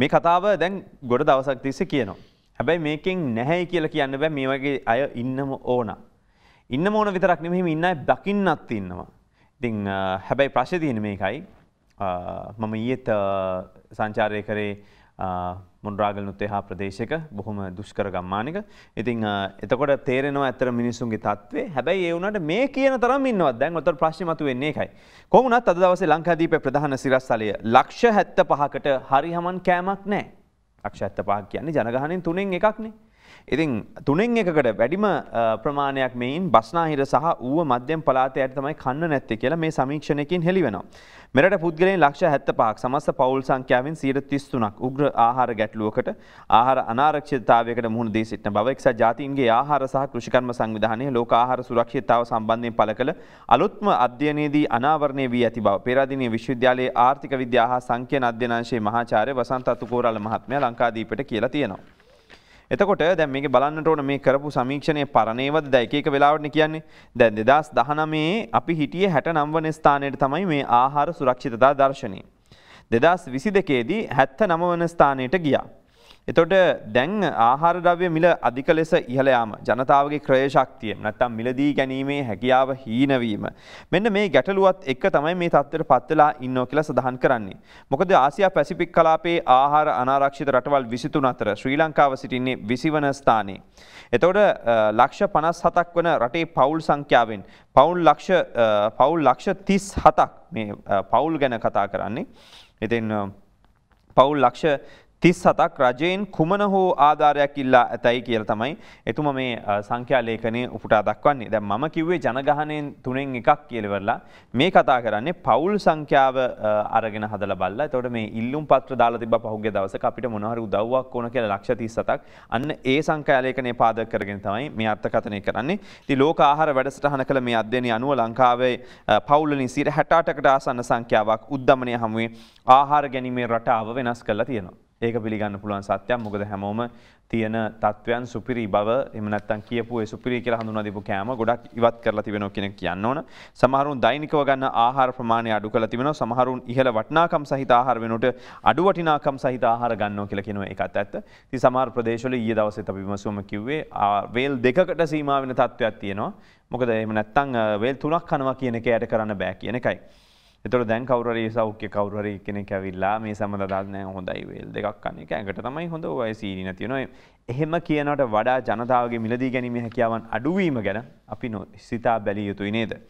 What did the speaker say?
මේ කතාව දැන් ගොඩ දවසක් තිස්ස කියනවා. හැබැයි මේකෙන් නැහැයි කියලා කියන්න බෑ මේ වගේ අය ඉන්නම ඕන. ඉන්න ඕන විතරක් නෙමෙහිම ඉන්න අය දකින්නත් ඉන්නවා. ඉතින් හැබැයි ප්‍රශ්නේ තියෙන මේකයි. මම ඊයේත් සංචාරය කරේ මුන්රාගලනුත් එහා ප්‍රදේශක බොහොම දුෂ්කර ගම්මානික. ඉතින් එතකොට තේරෙනවා ඇතර මිනිසුන්ගේ තත්වේ හැබැයි ඒවුනට මේ කියන තරම් ඉන්නවත් දැන් ඔතර ප්‍රශ්නමතු වෙන්නේ එකයි. කොමුණත් අද දවසේ ලංකාදීප ප්‍රධාන සිරස්සලය ලක්ෂ හැත්ත පහකට හරිහමන් කෑමක් නෑ. ලක්ෂ ඇත්ත පහක් කියන්නේ ජනගහනින් තුනෙන් එකක්නේ. ඉතින් තුනෙන් එකකට වැඩිම ප්‍රමාණයක් මෙයින් බස්නාහිර සහ ඌව මධ්‍යම පළාතේ යට තමයි කන්න නැත්තේ කියලා මේ සමීක්ෂණයකින් හෙළි වෙනවා. මෙරට පුද්ගලයන් ලක්ෂ 75ක් සමස්ත පවුල් සංඛ්‍යාවෙන් 33ක් උග්‍ර ආහාර ගැටලුවකට ආහාර අනාරක්ෂිතතාවයකට මුහුණ දී සිටින බව එක්සත් ජාතීන්ගේ ආහාර සහ කෘෂිකර්ම සංවිධානයේ ලෝක ආහාර සුරක්ෂිතතාව සම්බන්ධයෙන් පළ කළ අලුත්ම අධ්‍යයනයේදී අනාවරණය වී ඇති බව පෙරාදීනිය විශ්වවිද්‍යාලයේ ආර්ථික විද්‍යා හා සංඛ්‍යාන අධ්‍යනාංශයේ මහාචාර්ය වසන්ත අතුකෝරාල මහත්මයා ලංකාදීපයට කියලා තියෙනවා. එතකොට දැන් මේක බලන්නට ඕන මේ කරපු සමීක්ෂණය පරණේවද දැන් එක එක වෙලාවටනේ කියන්නේ. දැන් 2019 අපි හිටියේ 69 වන ස්ථානයේ තමයි මේ ආහාර සුරක්ෂිතතා දර්ශනය. 2022 දී 79 වන ස්ථානයට ගියා. එතොට දැන් ආහාර ද්‍රව්‍ය මිල අධික ලෙස ඉහළ යාම ජනතාවගේ ක්‍රය ශක්තිය නැත්තම් මිලදී ගැනීමේ හැකියාව හීනවීම මෙන්න මේ ගැටලුවත් එක්ක තමයි මේ තත්ත්වයට පත්වලා ඉන්නෝ කියලා සඳහන් කරන්නේ මොකද ආසියා පැසිෆික් කලාපයේ ආහාර අනාරක්ෂිත රටවල් 23 අතර ශ්‍රී ලංකාව සිටින්නේ 20 වන ස්ථානයේ එතකොට ලක්ෂ 57ක් වන රටේ පවුල් සංඛ්‍යාවෙන් පවුල් ලක්ෂ පවුල් ලක්ෂ 37ක් මේ පවුල් ගැන කතා කරන්නේ ඉතින් පවුල් ලක්ෂ තිස් හතක් රජයෙන් කුමන හෝ ආධාරයක් ඉල්ලා ඇතැයි කියල තමයි එතුම මේ සංඛ්‍යාලේකනය උපුටා දක්වන්නේ දැ මම කිව්වේ ජනගහනයෙන් තුනෙන් එකක් කියලවරලා මේ කතා කරන්නේ පවුල් සංඛ්‍යාව අරගෙන හදල බල්ල තොට මේ ඉල්ලුම් පත්‍ර දාලා තිබ පහුගේ දවස අපිට මොනහර උදව්වක් ඕන කියල ලක්ෂතිස් සතක් අන්න ඒ සංඛ්‍යාලේකනය පාද කරගෙන තමයි මේ අර්ථකථනය කරන්නේ ති ලෝක ආහාර වැඩසටහන කළ මේ අධ්‍යනය අනුව ලංකාවේ පවුලනි සිර හැටාටකට ආසන්න සංඛ්‍යාවක් උද්ධමනය හමුවේ ආහාර ගැනීමේ රටාව වෙනස් කරලා තියෙනවා. ඒක පිළිගන්න පුළුවන් සත්‍යයක් මොකද හැමෝම තියෙන තත්වයන් සුපිරි බව එහෙම නැත්නම් කියපු ඒ සුපිරි කියලා හඳුනා දීපු කෑම ගොඩක් ඉවත් කරලා තිබෙනවා කියන එක කියන්න ඕන. සමහරුන් දෛනිකව ගන්න ආහාර ප්‍රමාණය අඩු කරලා තිබෙනවා. සමහරුන් ඉහළ වටිනාකම් සහිත ආහාර වෙනුවට අඩු වටිනාකම් සහිත ආහාර ගන්නවා කියලා කියනවා ඒකත් ඇත්ත. ඉතින් සමහර ප්‍රදේශවල ඊයේ දවසේත් අපි විමසුවම කිව්වේ වේල් දෙකකට සීමා වෙන තත්වයක් තියෙනවා. මොකද එහෙම නැත්නම් වේල් තුනක් කනවා කියන එක යට කරන්න බෑ කියන එකයි. එතොට දැන් කවර සෞඛ්‍ය කවර කෙනෙ ඇවිල්ලා මේ සමඳදත්නෑ හොඳයි වේල් දෙකක් කන්නේ ඇඟට තමයි හොඳ ඔය සීරින තියනො එහෙම කියනට වඩා ජනතාවගේ මිලදී ගැනීම හැකියාවන් අඩුවීම ගැන අපි නො සිතා බැලිය යුතුයි නේද.